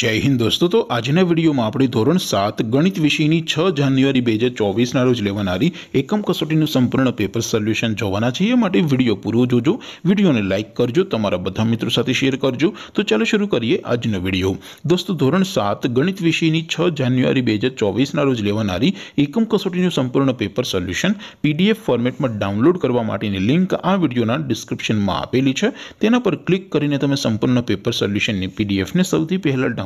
जय हिंद दोस्तों तो आज ने वीडियो मा आपड़ी ધોરણ 7 ગણિત વિષયની 6 જાન્યુઆરી 2024 ના રોજ લેવાણારી એકમ કસોટીનું સંપૂર્ણ પેપર સોલ્યુશન જોવાના છે એ માટે વિડિયો પૂરું જોજો વિડિયોને લાઈક કરજો તમારા બધા મિત્રો સાથે શેર કરજો તો ચાલો શરૂ કરીએ આજનો વિડિયો दोस्तों ધોરણ 7 ગણિત વિષયની 6 જાન્યુઆરી 2024 ના રોજ લેવાણારી એકમ કસોટીનું સંપૂર્ણ પેપર સોલ્યુશન PDF ફોર્મેટમાં ડાઉનલોડ કરવા માટેની લિંક આ વિડિયોના ડિસ્ક્રિપ્શનમાં આપેલી છે તેના પર ક્લિક કરીને તમે સંપૂર્ણ પેપર સોલ્યુશન ને PDF ને સૌથી પહેલાં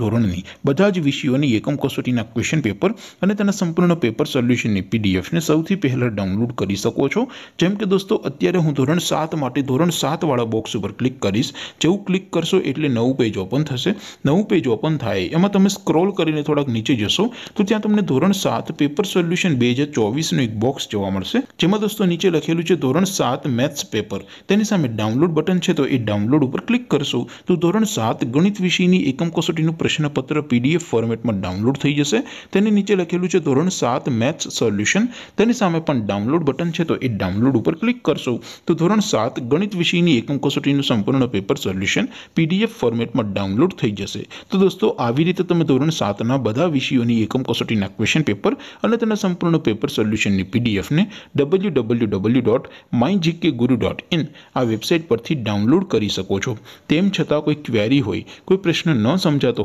ધોરણની બધા જ વિષયોની એકમ કસોટીના ક્વેશ્ચન પેપર અને તેના સંપૂર્ણનો પેપર સોલ્યુશનની પીડીએફ ને સૌથી પહેલા ડાઉનલોડ કરી શકો છો જેમ કે દોસ્તો અત્યારે હું ધોરણ 7 માટે ધોરણ 7 વાળો બોક્સ ઉપર ક્લિક કરીશ જેવું ક્લિક કરશો એટલે નવું પેજ ઓપન થશે નવું પેજ ઓપન થાય એમાં તમે સ્ક્રોલ કરીને થોડક નીચે જશો તો ત્યાં તમને ધોરણ 7 પેપર સોલ્યુશન 2024 નો એક બોક્સ જોવા મળશે જેમાં દોસ્તો નીચે લખેલું છે ધોરણ 7 મેથ્સ પેપર તેની સામે ડાઉનલોડ બટન છે તો એ ડાઉનલોડ ઉપર ક્લિક કરશો તો ધોરણ 7 ગણિત વિષયની એકમ કસોટીના પ્રશ્નપત્ર પીડીએફ ફોર્મેટમાં ડાઉનલોડ થઈ જશે તેની નીચે લખેલું છે ધોરણ 7 મેથ્સ સોલ્યુશન તેની સામે પણ ડાઉનલોડ બટન છે તો ઈ ડાઉનલોડ ઉપર ક્લિક કરશો તો ધોરણ 7 ગણિત વિષયની એકમ કસોટીનું સંપૂર્ણ પેપર સોલ્યુશન પીડીએફ ફોર્મેટમાં ડાઉનલોડ થઈ જશે તો દોસ્તો આવી રીતે તમે ધોરણ 7 ના બધા વિષયોની એકમ કસોટીના ક્વેશ્ચન પેપર અને તેના સંપૂર્ણ પેપર સોલ્યુશનની પીડીએફ ને www.mygkguru.in આ વેબસાઈટ પરથી ડાઉનલોડ કરી શકો છો તેમ છતાં કોઈ ક્વેરી હોય કોઈ પ્રશ્ન ન સમજાય